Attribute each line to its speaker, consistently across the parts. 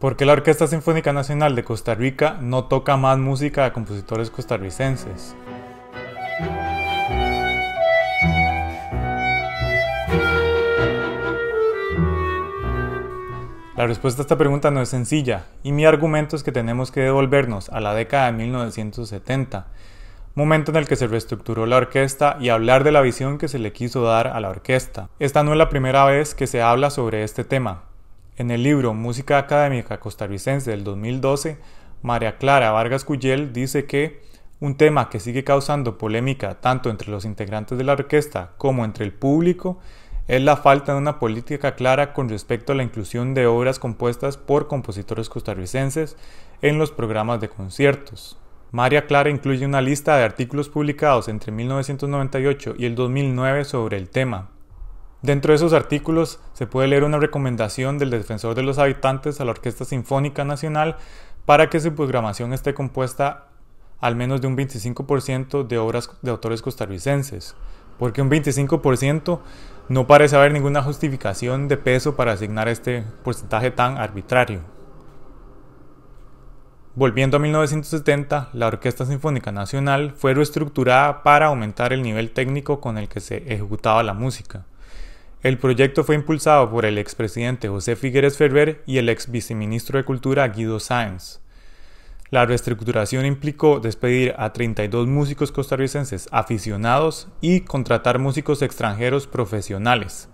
Speaker 1: ¿Por qué la Orquesta Sinfónica Nacional de Costa Rica no toca más música de compositores costarricenses. La respuesta a esta pregunta no es sencilla, y mi argumento es que tenemos que devolvernos a la década de 1970, momento en el que se reestructuró la orquesta y hablar de la visión que se le quiso dar a la orquesta. Esta no es la primera vez que se habla sobre este tema. En el libro Música Académica Costarricense del 2012, María Clara Vargas Cuyel dice que un tema que sigue causando polémica tanto entre los integrantes de la orquesta como entre el público es la falta de una política clara con respecto a la inclusión de obras compuestas por compositores costarricenses en los programas de conciertos. María Clara incluye una lista de artículos publicados entre 1998 y el 2009 sobre el tema, Dentro de esos artículos se puede leer una recomendación del defensor de los habitantes a la Orquesta Sinfónica Nacional para que su programación esté compuesta al menos de un 25% de obras de autores costarricenses, porque un 25% no parece haber ninguna justificación de peso para asignar este porcentaje tan arbitrario. Volviendo a 1970, la Orquesta Sinfónica Nacional fue reestructurada para aumentar el nivel técnico con el que se ejecutaba la música. El proyecto fue impulsado por el expresidente José Figueres Ferber y el ex viceministro de Cultura Guido Sáenz. La reestructuración implicó despedir a 32 músicos costarricenses aficionados y contratar músicos extranjeros profesionales.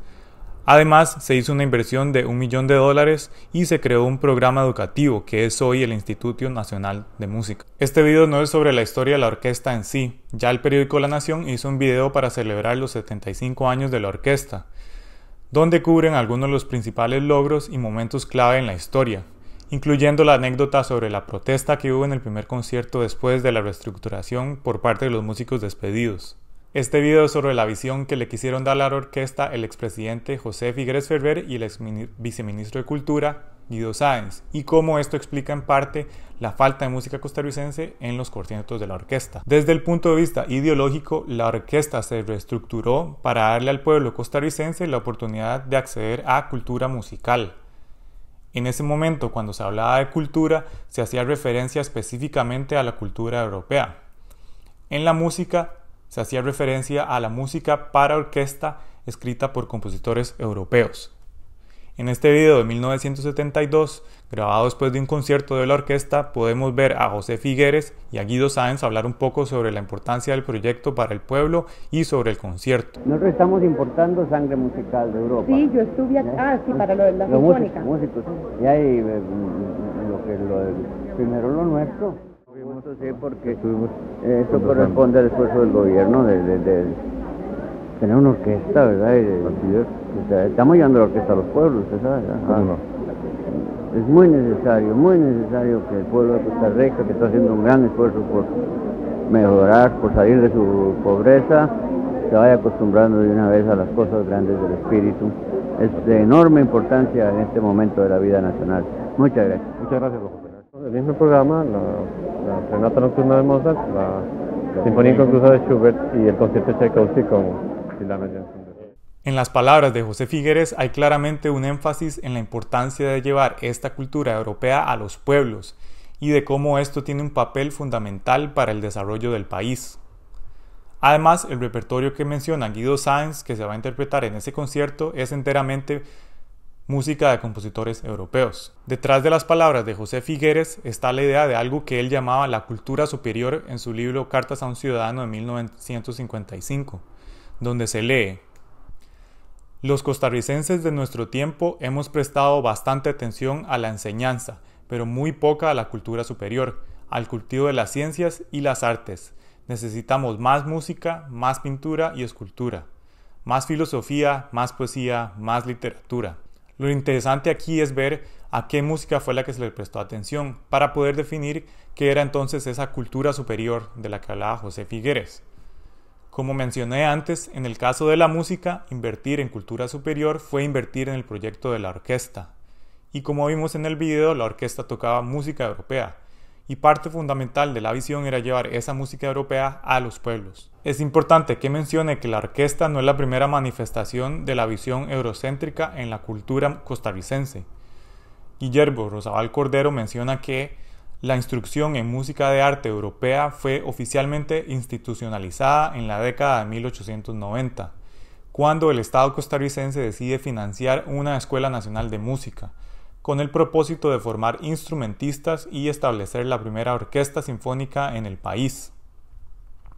Speaker 1: Además, se hizo una inversión de un millón de dólares y se creó un programa educativo que es hoy el Instituto Nacional de Música. Este video no es sobre la historia de la orquesta en sí, ya el periódico La Nación hizo un video para celebrar los 75 años de la orquesta donde cubren algunos de los principales logros y momentos clave en la historia, incluyendo la anécdota sobre la protesta que hubo en el primer concierto después de la reestructuración por parte de los músicos despedidos. Este video es sobre la visión que le quisieron dar a la orquesta el expresidente José Figueres Ferrer y el ex viceministro de Cultura, Guido y cómo esto explica en parte la falta de música costarricense en los conciertos de la orquesta. Desde el punto de vista ideológico, la orquesta se reestructuró para darle al pueblo costarricense la oportunidad de acceder a cultura musical. En ese momento, cuando se hablaba de cultura, se hacía referencia específicamente a la cultura europea. En la música, se hacía referencia a la música para orquesta escrita por compositores europeos. En este video de 1972, grabado después de un concierto de la orquesta, podemos ver a José Figueres y a Guido Sáenz hablar un poco sobre la importancia del proyecto para el pueblo y sobre el concierto. Nosotros estamos importando sangre musical de Europa. Sí, yo estuve ah, sí, para lo de la los músicos, músicos, y ahí, eh, mm, mm, lo que lo primero lo nuestro. Sí, porque esto corresponde al esfuerzo del gobierno de, tener una orquesta, ¿verdad? estamos llevando la orquesta a los pueblos, ¿sabes? Es muy necesario, muy necesario que el pueblo de Costa Rica, que está haciendo un gran esfuerzo por mejorar, por salir de su pobreza, se vaya acostumbrando de una vez a las cosas grandes del espíritu. Es de enorme importancia en este momento de la vida nacional. Muchas gracias. Muchas gracias, doctor. El mismo programa, la, la Renata Nocturna de Mozart, la Sinfonía Inconclusa de Schubert y el concierto Tchaikovsky en las palabras de José Figueres hay claramente un énfasis en la importancia de llevar esta cultura europea a los pueblos y de cómo esto tiene un papel fundamental para el desarrollo del país. Además, el repertorio que menciona Guido Sáenz, que se va a interpretar en ese concierto, es enteramente música de compositores europeos. Detrás de las palabras de José Figueres está la idea de algo que él llamaba la cultura superior en su libro Cartas a un Ciudadano de 1955 donde se lee, Los costarricenses de nuestro tiempo hemos prestado bastante atención a la enseñanza, pero muy poca a la cultura superior, al cultivo de las ciencias y las artes. Necesitamos más música, más pintura y escultura, más filosofía, más poesía, más literatura. Lo interesante aquí es ver a qué música fue la que se le prestó atención, para poder definir qué era entonces esa cultura superior de la que hablaba José Figueres. Como mencioné antes, en el caso de la música, invertir en cultura superior fue invertir en el proyecto de la orquesta. Y como vimos en el video, la orquesta tocaba música europea, y parte fundamental de la visión era llevar esa música europea a los pueblos. Es importante que mencione que la orquesta no es la primera manifestación de la visión eurocéntrica en la cultura costarricense. Guillermo Rosabal Cordero menciona que la instrucción en música de arte europea fue oficialmente institucionalizada en la década de 1890, cuando el Estado costarricense decide financiar una Escuela Nacional de Música, con el propósito de formar instrumentistas y establecer la primera orquesta sinfónica en el país.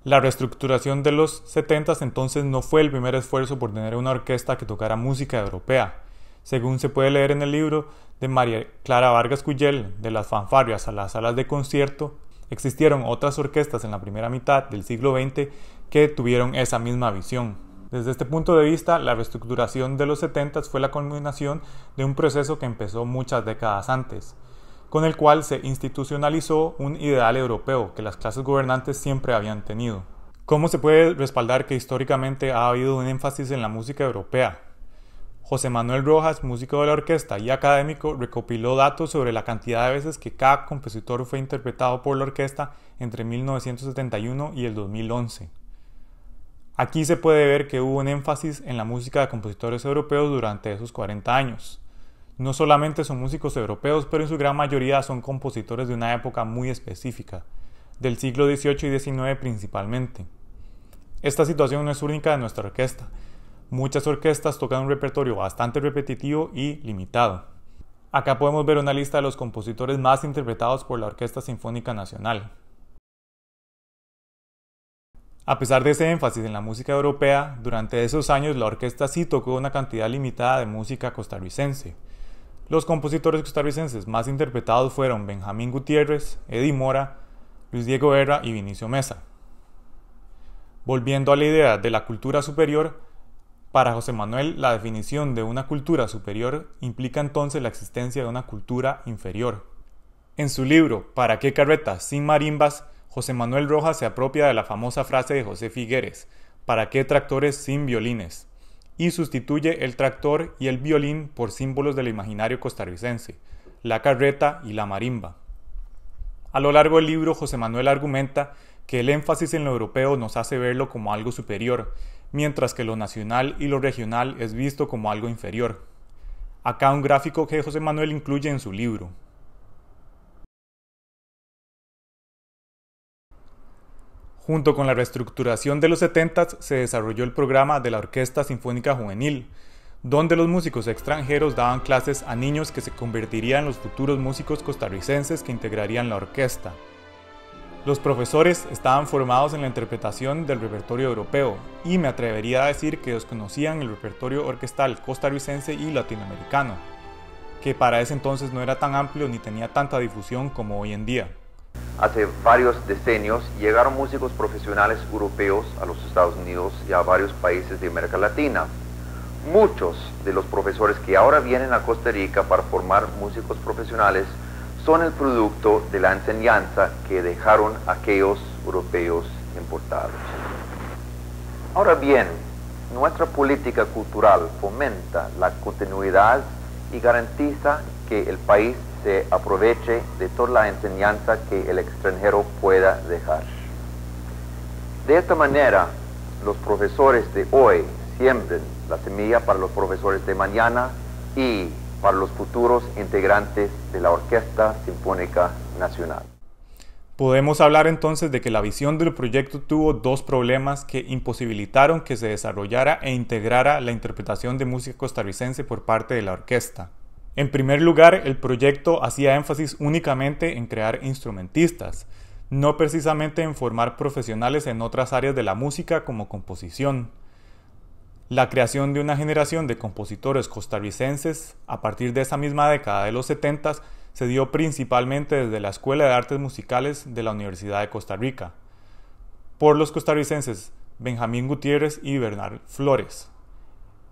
Speaker 1: La reestructuración de los 70 entonces no fue el primer esfuerzo por tener una orquesta que tocara música europea, según se puede leer en el libro de María Clara Vargas Cuyel, de las fanfarrias a las salas de concierto, existieron otras orquestas en la primera mitad del siglo XX que tuvieron esa misma visión. Desde este punto de vista, la reestructuración de los 70 fue la culminación de un proceso que empezó muchas décadas antes, con el cual se institucionalizó un ideal europeo que las clases gobernantes siempre habían tenido. ¿Cómo se puede respaldar que históricamente ha habido un énfasis en la música europea, José Manuel Rojas, músico de la orquesta y académico, recopiló datos sobre la cantidad de veces que cada compositor fue interpretado por la orquesta entre 1971 y el 2011. Aquí se puede ver que hubo un énfasis en la música de compositores europeos durante esos 40 años. No solamente son músicos europeos, pero en su gran mayoría son compositores de una época muy específica, del siglo XVIII y XIX principalmente. Esta situación no es única de nuestra orquesta, Muchas orquestas tocan un repertorio bastante repetitivo y limitado. Acá podemos ver una lista de los compositores más interpretados por la Orquesta Sinfónica Nacional. A pesar de ese énfasis en la música europea, durante esos años la orquesta sí tocó una cantidad limitada de música costarricense. Los compositores costarricenses más interpretados fueron Benjamín Gutiérrez, Eddie Mora, Luis Diego Herra y Vinicio Mesa. Volviendo a la idea de la cultura superior, para José Manuel, la definición de una cultura superior implica entonces la existencia de una cultura inferior. En su libro ¿Para qué carretas sin marimbas? José Manuel Rojas se apropia de la famosa frase de José Figueres, ¿Para qué tractores sin violines? y sustituye el tractor y el violín por símbolos del imaginario costarricense, la carreta y la marimba. A lo largo del libro, José Manuel argumenta que el énfasis en lo europeo nos hace verlo como algo superior, mientras que lo nacional y lo regional es visto como algo inferior. Acá un gráfico que José Manuel incluye en su libro. Junto con la reestructuración de los 70 se desarrolló el programa de la Orquesta Sinfónica Juvenil, donde los músicos extranjeros daban clases a niños que se convertirían en los futuros músicos costarricenses que integrarían la orquesta. Los profesores estaban formados en la interpretación del repertorio europeo y me atrevería a decir que desconocían el repertorio orquestal costarricense y latinoamericano, que para ese entonces no era tan amplio ni tenía tanta difusión como hoy en día. Hace varios decenios llegaron músicos profesionales europeos a los Estados Unidos y a varios países de América Latina. Muchos de los profesores que ahora vienen a Costa Rica para formar músicos profesionales son el producto de la enseñanza que dejaron aquellos europeos importados. Ahora bien, nuestra política cultural fomenta la continuidad y garantiza que el país se aproveche de toda la enseñanza que el extranjero pueda dejar. De esta manera, los profesores de hoy siembren la semilla para los profesores de mañana y para los futuros integrantes de la Orquesta Sinfónica Nacional. Podemos hablar entonces de que la visión del proyecto tuvo dos problemas que imposibilitaron que se desarrollara e integrara la interpretación de música costarricense por parte de la orquesta. En primer lugar, el proyecto hacía énfasis únicamente en crear instrumentistas, no precisamente en formar profesionales en otras áreas de la música como composición. La creación de una generación de compositores costarricenses a partir de esa misma década de los 70 se dio principalmente desde la Escuela de Artes Musicales de la Universidad de Costa Rica, por los costarricenses Benjamín Gutiérrez y Bernal Flores.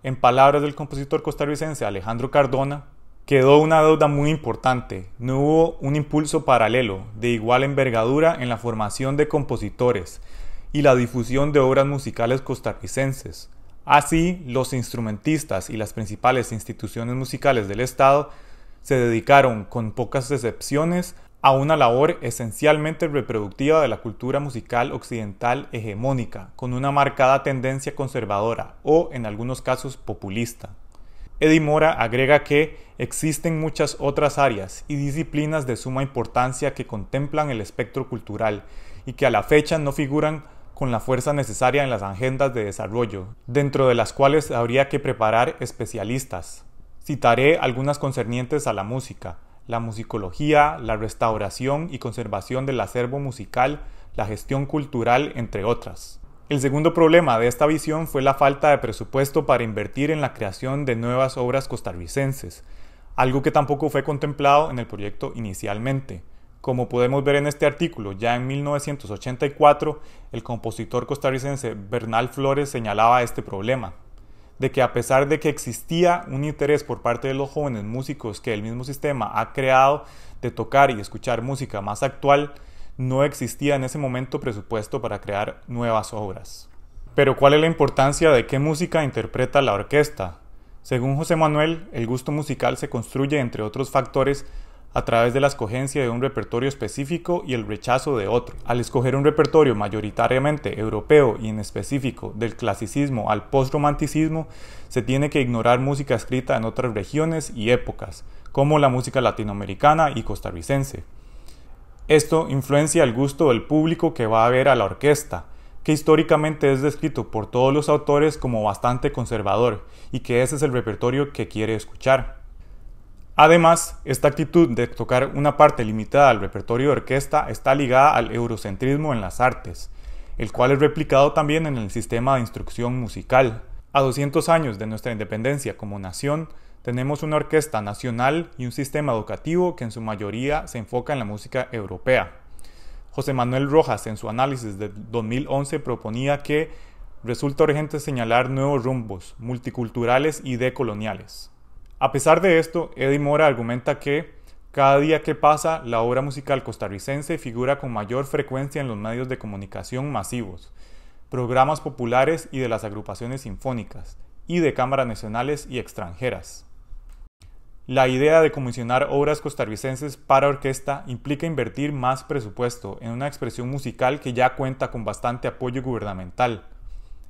Speaker 1: En palabras del compositor costarricense Alejandro Cardona, quedó una deuda muy importante. No hubo un impulso paralelo de igual envergadura en la formación de compositores y la difusión de obras musicales costarricenses. Así, los instrumentistas y las principales instituciones musicales del Estado se dedicaron, con pocas excepciones, a una labor esencialmente reproductiva de la cultura musical occidental hegemónica, con una marcada tendencia conservadora o, en algunos casos, populista. Eddie Mora agrega que existen muchas otras áreas y disciplinas de suma importancia que contemplan el espectro cultural y que a la fecha no figuran con la fuerza necesaria en las agendas de desarrollo, dentro de las cuales habría que preparar especialistas. Citaré algunas concernientes a la música, la musicología, la restauración y conservación del acervo musical, la gestión cultural, entre otras. El segundo problema de esta visión fue la falta de presupuesto para invertir en la creación de nuevas obras costarricenses, algo que tampoco fue contemplado en el proyecto inicialmente. Como podemos ver en este artículo, ya en 1984 el compositor costarricense Bernal Flores señalaba este problema, de que a pesar de que existía un interés por parte de los jóvenes músicos que el mismo sistema ha creado de tocar y escuchar música más actual, no existía en ese momento presupuesto para crear nuevas obras. Pero ¿cuál es la importancia de qué música interpreta la orquesta? Según José Manuel, el gusto musical se construye, entre otros factores, a través de la escogencia de un repertorio específico y el rechazo de otro. Al escoger un repertorio mayoritariamente europeo y en específico del clasicismo al postromanticismo, se tiene que ignorar música escrita en otras regiones y épocas, como la música latinoamericana y costarricense. Esto influencia el gusto del público que va a ver a la orquesta, que históricamente es descrito por todos los autores como bastante conservador y que ese es el repertorio que quiere escuchar. Además, esta actitud de tocar una parte limitada del repertorio de orquesta está ligada al eurocentrismo en las artes, el cual es replicado también en el sistema de instrucción musical. A 200 años de nuestra independencia como nación, tenemos una orquesta nacional y un sistema educativo que en su mayoría se enfoca en la música europea. José Manuel Rojas en su análisis de 2011 proponía que resulta urgente señalar nuevos rumbos multiculturales y decoloniales. A pesar de esto, Eddie Mora argumenta que cada día que pasa, la obra musical costarricense figura con mayor frecuencia en los medios de comunicación masivos, programas populares y de las agrupaciones sinfónicas, y de cámaras nacionales y extranjeras. La idea de comisionar obras costarricenses para orquesta implica invertir más presupuesto en una expresión musical que ya cuenta con bastante apoyo gubernamental.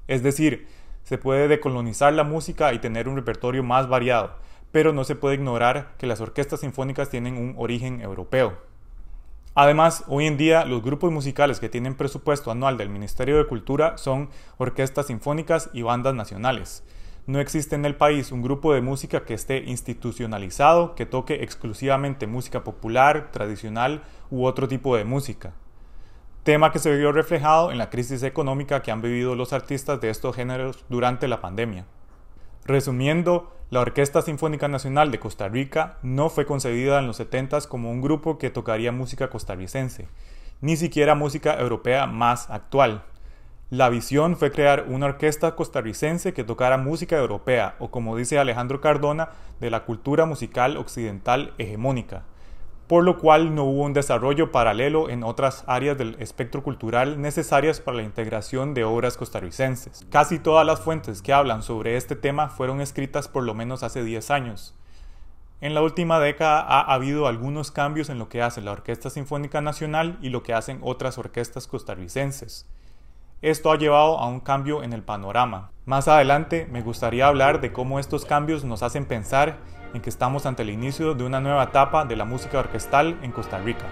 Speaker 1: Es decir, se puede decolonizar la música y tener un repertorio más variado, pero no se puede ignorar que las orquestas sinfónicas tienen un origen europeo. Además, hoy en día los grupos musicales que tienen presupuesto anual del Ministerio de Cultura son orquestas sinfónicas y bandas nacionales. No existe en el país un grupo de música que esté institucionalizado, que toque exclusivamente música popular, tradicional u otro tipo de música. Tema que se vio reflejado en la crisis económica que han vivido los artistas de estos géneros durante la pandemia. Resumiendo, la Orquesta Sinfónica Nacional de Costa Rica no fue concebida en los 70 s como un grupo que tocaría música costarricense, ni siquiera música europea más actual. La visión fue crear una orquesta costarricense que tocara música europea, o como dice Alejandro Cardona, de la cultura musical occidental hegemónica por lo cual no hubo un desarrollo paralelo en otras áreas del espectro cultural necesarias para la integración de obras costarricenses. Casi todas las fuentes que hablan sobre este tema fueron escritas por lo menos hace 10 años. En la última década ha habido algunos cambios en lo que hace la Orquesta Sinfónica Nacional y lo que hacen otras orquestas costarricenses. Esto ha llevado a un cambio en el panorama. Más adelante me gustaría hablar de cómo estos cambios nos hacen pensar en que estamos ante el inicio de una nueva etapa de la música orquestal en Costa Rica.